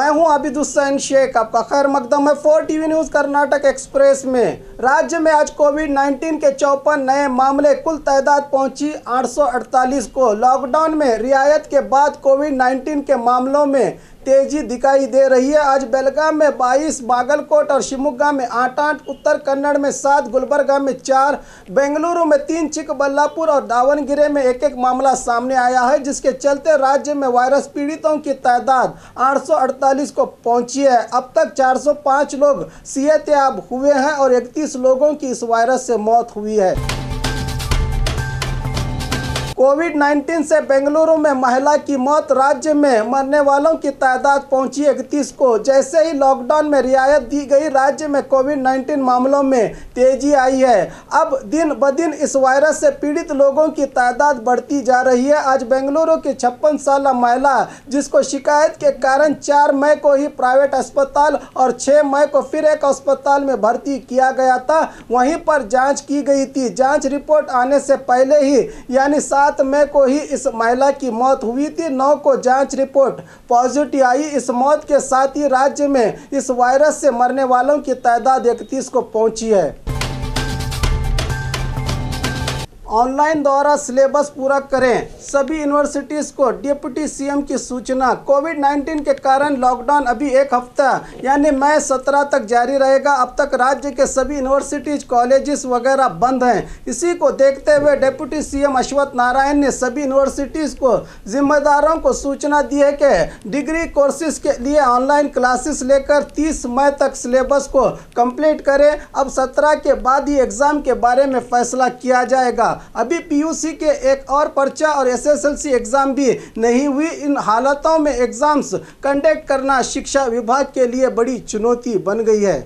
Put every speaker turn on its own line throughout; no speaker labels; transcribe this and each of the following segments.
मैं हूं आबिद हुसैन शेख आपका खैर मकदम है four TV news Karnataka express में राज्य में आज कोविड 19 के चौपन नए मामले कुल तादाद पहुंची 848 को लॉकडाउन में रियायत के बाद कोविड 19 के मामलों में तेजी दिखाई दे रही है आज बेलगाम में बाईस बागलकोट और शिमोगा में आठ आठ उत्तर कन्नड़ में सात गुलबरगा में चार बेंगलुरु में तीन चिकबल्लापुर और दावनगिरे में एक एक मामला सामने आया है जिसके चलते राज्य में वायरस पीड़ितों की तादाद आठ को पहुंची है अब तक 405 लोग सीएतयाब हुए हैं और इकतीस लोगों की इस वायरस से मौत हुई है कोविड 19 से बेंगलुरु में महिला की मौत राज्य में मरने वालों की तादाद पहुंची इकतीस को जैसे ही लॉकडाउन में रियायत दी गई राज्य में कोविड 19 मामलों में तेजी आई है अब दिन ब दिन इस वायरस से पीड़ित लोगों की तादाद बढ़ती जा रही है आज बेंगलुरु की छप्पन साल महिला जिसको शिकायत के कारण चार मई को ही प्राइवेट अस्पताल और छः मई को फिर एक अस्पताल में भर्ती किया गया था वहीं पर जाँच की गई थी जाँच रिपोर्ट आने से पहले ही यानी सात सात में को ही इस महिला की मौत हुई थी नौ को जांच रिपोर्ट पॉजिटिव आई इस मौत के साथ ही राज्य में इस वायरस से मरने वालों की तादाद इकतीस को पहुंची है ऑनलाइन द्वारा सिलेबस पूरा करें सभी यूनिवर्सिटीज़ को डिप्टी सीएम की सूचना कोविड 19 के कारण लॉकडाउन अभी एक हफ्ता यानी मई सत्रह तक जारी रहेगा अब तक राज्य के सभी यूनिवर्सिटीज़ कॉलेजेस वगैरह बंद हैं इसी को देखते हुए डिप्टी सीएम अश्वथ नारायण ने सभी यूनिवर्सिटीज़ को जिम्मेदारों को सूचना दी है कि डिग्री कोर्सेज के लिए ऑनलाइन क्लासेस लेकर तीस मई तक सिलेबस को कम्प्लीट करें अब सत्रह के बाद ही एग्ज़ाम के बारे में फैसला किया जाएगा अभी पीयूसी के एक और पर्चा और एसएसएलसी एग्ज़ाम भी नहीं हुई इन हालतों में एग्ज़ाम्स कंडक्ट करना शिक्षा विभाग के लिए बड़ी चुनौती बन गई है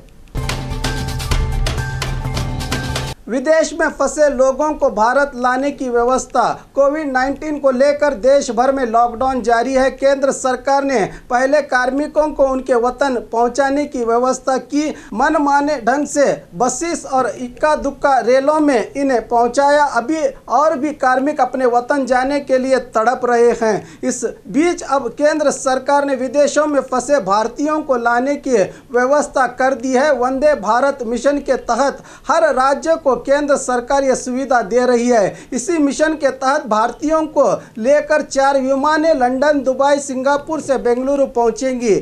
विदेश में फंसे लोगों को भारत लाने की व्यवस्था कोविड 19 को लेकर देश भर में लॉकडाउन जारी है केंद्र सरकार ने पहले कार्मिकों को उनके वतन पहुंचाने की व्यवस्था की मनमाने ढंग से बसेस और इक्का दुक्का रेलों में इन्हें पहुंचाया अभी और भी कार्मिक अपने वतन जाने के लिए तड़प रहे हैं इस बीच अब केंद्र सरकार ने विदेशों में फंसे भारतीयों को लाने की व्यवस्था कर दी है वंदे भारत मिशन के तहत हर राज्य को केंद्र सरकार यह सुविधा दे रही है इसी मिशन के तहत भारतीयों को लेकर चार विमानें लंदन दुबई सिंगापुर से बेंगलुरु पहुंचेंगी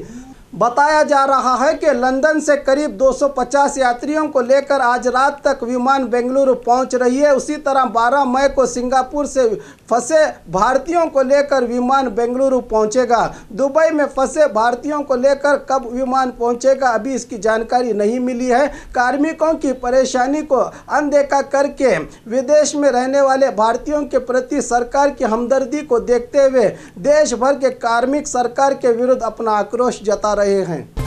बताया जा रहा है कि लंदन से करीब 250 यात्रियों को लेकर आज रात तक विमान बेंगलुरु पहुंच रही है उसी तरह 12 मई को सिंगापुर से फंसे भारतीयों को लेकर विमान बेंगलुरु पहुंचेगा दुबई में फंसे भारतीयों को लेकर कब विमान पहुंचेगा अभी इसकी जानकारी नहीं मिली है कार्मिकों की परेशानी को अनदेखा करके विदेश में रहने वाले भारतीयों के प्रति सरकार की हमदर्दी को देखते हुए देश भर के कार्मिक सरकार के विरुद्ध अपना आक्रोश जता रहे हैं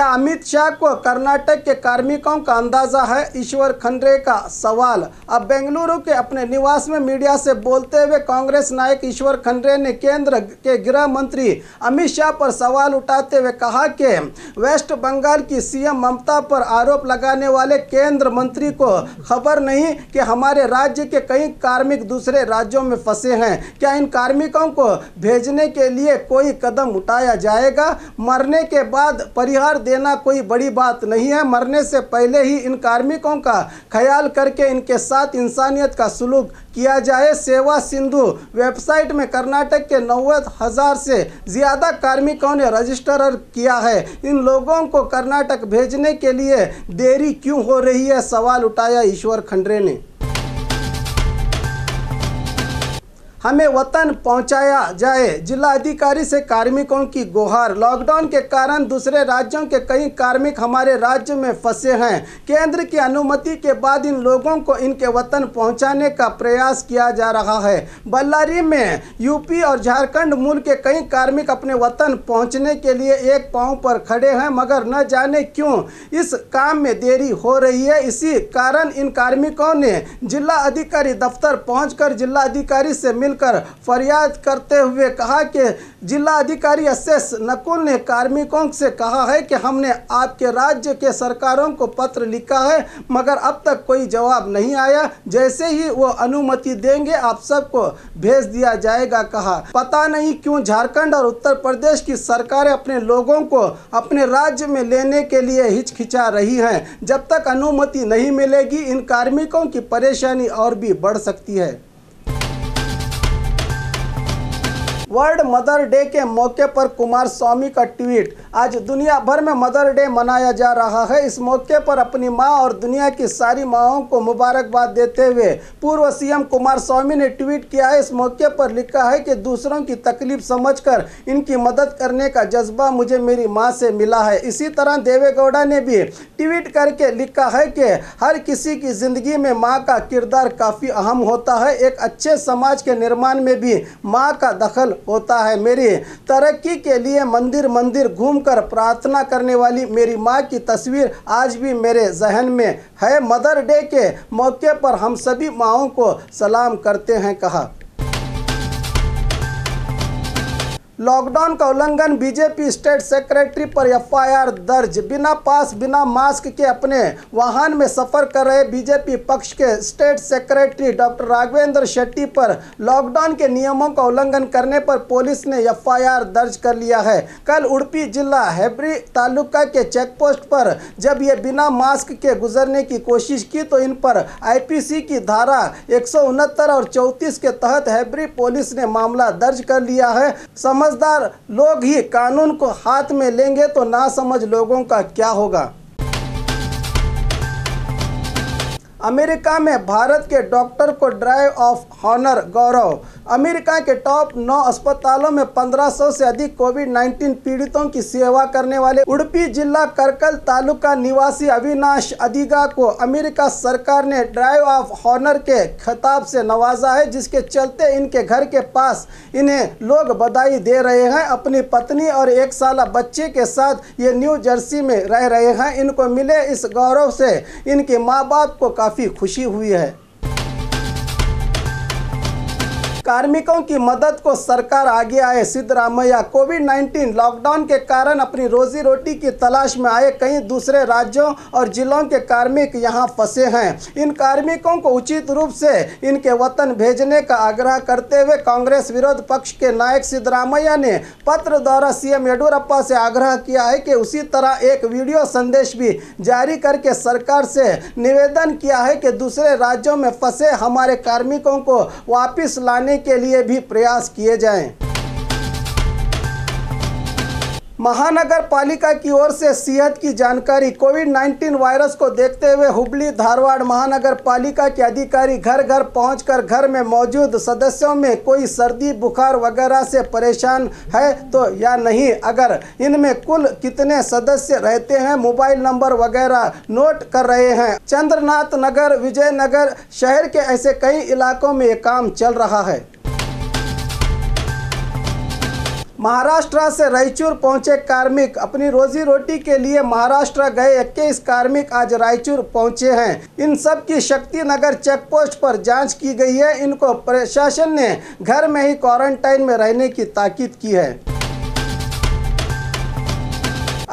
क्या अमित शाह को कर्नाटक के कार्मिकों का अंदाजा है ईश्वर खंडरे का सवाल अब बेंगलुरु के अपने निवास में मीडिया से बोलते हुए कांग्रेस नायक ईश्वर खंडरे ने केंद्र के गृह मंत्री अमित शाह पर सवाल उठाते हुए कहा कि वेस्ट बंगाल की सीएम ममता पर आरोप लगाने वाले केंद्र मंत्री को खबर नहीं कि हमारे राज्य के कई कार्मिक दूसरे राज्यों में फंसे हैं क्या इन कार्मिकों को भेजने के लिए कोई कदम उठाया जाएगा मरने के बाद परिहार देना कोई बड़ी बात नहीं है मरने से पहले ही इन कार्मिकों का ख्याल करके इनके साथ इंसानियत का सलूक किया जाए सेवा सिंधु वेबसाइट में कर्नाटक के नौवे हज़ार से ज़्यादा कार्मिकों ने रजिस्टर किया है इन लोगों को कर्नाटक भेजने के लिए देरी क्यों हो रही है सवाल उठाया ईश्वर खंडरे ने हमें वतन पहुंचाया जाए जिलाधिकारी से कार्मिकों की गुहार लॉकडाउन के कारण दूसरे राज्यों के कई कार्मिक हमारे राज्य में फंसे हैं केंद्र की अनुमति के बाद इन लोगों को इनके वतन पहुंचाने का प्रयास किया जा रहा है बल्लारी में यूपी और झारखंड मूल के कई कार्मिक अपने वतन पहुंचने के लिए एक पाँव पर खड़े हैं मगर न जाने क्यों इस काम में देरी हो रही है इसी कारण इन कार्मिकों ने जिला अधिकारी दफ्तर पहुँच जिला अधिकारी से मिल मिलकर फरियाद करते हुए कहा कि जिला अधिकारी एस एस नकुल ने कार्मिकों से कहा है कि हमने आपके राज्य के सरकारों को पत्र लिखा है मगर अब तक कोई जवाब नहीं आया जैसे ही वो अनुमति देंगे आप सबको भेज दिया जाएगा कहा पता नहीं क्यों झारखंड और उत्तर प्रदेश की सरकारें अपने लोगों को अपने राज्य में लेने के लिए हिचकिचा रही हैं जब तक अनुमति नहीं मिलेगी इन कार्मिकों की परेशानी और भी बढ़ सकती है वर्ल्ड मदर डे के मौके पर कुमार स्वामी का ट्वीट आज दुनिया भर में मदर डे मनाया जा रहा है इस मौके पर अपनी माँ और दुनिया की सारी माओं को मुबारकबाद देते हुए पूर्व सीएम कुमार स्वामी ने ट्वीट किया है इस मौके पर लिखा है कि दूसरों की तकलीफ समझकर इनकी मदद करने का जज्बा मुझे मेरी माँ से मिला है इसी तरह देवेगौड़ा ने भी ट्वीट करके लिखा है कि हर किसी की ज़िंदगी में माँ का किरदार काफ़ी अहम होता है एक अच्छे समाज के निर्माण में भी माँ का दखल होता है मेरी तरक्की के लिए मंदिर मंदिर घूम सुनकर प्रार्थना करने वाली मेरी माँ की तस्वीर आज भी मेरे जहन में है मदर डे के मौके पर हम सभी माओं को सलाम करते हैं कहा लॉकडाउन का उल्लंघन बीजेपी स्टेट सेक्रेटरी पर एफआईआर दर्ज बिना पास बिना मास्क के अपने वाहन में सफर कर रहे बीजेपी पक्ष के state secretary doctor Raghavendra Shetty पर लॉकडाउन के नियमों का उल्लंघन करने पर पुलिस ने एफआईआर दर्ज कर लिया है कल उड़पी जिला हैबरी तालुका के चेक पोस्ट पर जब ये बिना मास्क के गुजरने की कोशिश की तो इन पर आई की धारा एक और चौंतीस के तहत हैबरी पुलिस ने मामला दर्ज कर लिया है समझ समझदार लोग ही कानून को हाथ में लेंगे तो नासमझ लोगों का क्या होगा अमेरिका में भारत के डॉक्टर को ड्राइव ऑफ हॉनर गौरव अमेरिका के टॉप नौ अस्पतालों में 1500 से अधिक कोविड 19 पीड़ितों की सेवा करने वाले उड़पी जिला करकल तालुका निवासी अविनाश अधिगा को अमेरिका सरकार ने ड्राइव ऑफ हॉनर के खिताब से नवाजा है जिसके चलते इनके घर के पास इन्हें लोग बधाई दे रहे हैं अपनी पत्नी और एक साल बच्चे के साथ ये न्यू जर्सी में रह रहे हैं इनको मिले इस गौरव से इनके माँ बाप को काफ़ी 非常高兴。कार्मिकों की मदद को सरकार आगे आए सिद्धरामैया कोविड 19 लॉकडाउन के कारण अपनी रोजी रोटी की तलाश में आए कई दूसरे राज्यों और जिलों के कार्मिक यहाँ फंसे हैं इन कार्मिकों को उचित रूप से इनके वतन भेजने का आग्रह करते हुए कांग्रेस विरोध पक्ष के नायक सिद्धरामैया ने पत्र द्वारा सीएम येडियुरप्पा से आग्रह किया है कि उसी तरह एक वीडियो संदेश भी जारी करके सरकार से निवेदन किया है कि दूसरे राज्यों में फंसे हमारे कार्मिकों को वापिस लाने के लिए भी प्रयास किए जाएं। महानगर पालिका की ओर से सेहत की जानकारी कोविड 19 वायरस को देखते हुए हुबली धारवाड़ महानगर पालिका के अधिकारी घर घर पहुंचकर घर में मौजूद सदस्यों में कोई सर्दी बुखार वगैरह से परेशान है तो या नहीं अगर इनमें कुल कितने सदस्य रहते हैं मोबाइल नंबर वगैरह नोट कर रहे हैं चंद्रनाथ नगर विजयनगर शहर के ऐसे कई इलाकों में ये काम चल रहा है महाराष्ट्र से रायचूर पहुंचे कार्मिक अपनी रोजी रोटी के लिए महाराष्ट्र गए इक्कीस कार्मिक आज रायचूर पहुंचे हैं इन सब की शक्ति नगर चेक पोस्ट पर जांच की गई है इनको प्रशासन ने घर में ही क्वारंटाइन में रहने की ताकीद की है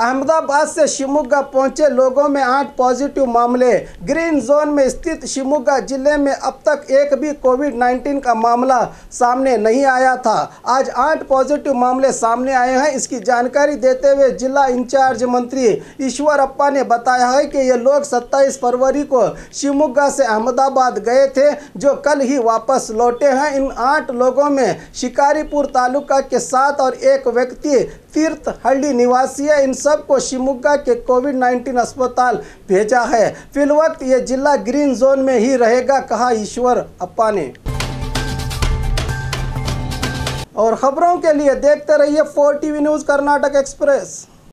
अहमदाबाद से शिमोगा पहुंचे लोगों में आठ पॉजिटिव मामले ग्रीन जोन में स्थित शिमोगा जिले में अब तक एक भी कोविड 19 का मामला सामने नहीं आया था आज आठ पॉजिटिव मामले सामने आए हैं इसकी जानकारी देते हुए जिला इंचार्ज मंत्री ईश्वर अप्पा ने बताया है कि ये लोग 27 फरवरी को शिमोगा से अहमदाबाद गए थे जो कल ही वापस लौटे हैं इन आठ लोगों में शिकारीपुर तालुका के सात और एक व्यक्ति तीर्थ हल्डी निवासी है इन सबको शिमोगा के कोविड 19 अस्पताल भेजा है फिलवक्त ये जिला ग्रीन जोन में ही रहेगा कहा ईश्वर अप्पा ने और खबरों के लिए देखते रहिए four TV news Karnataka express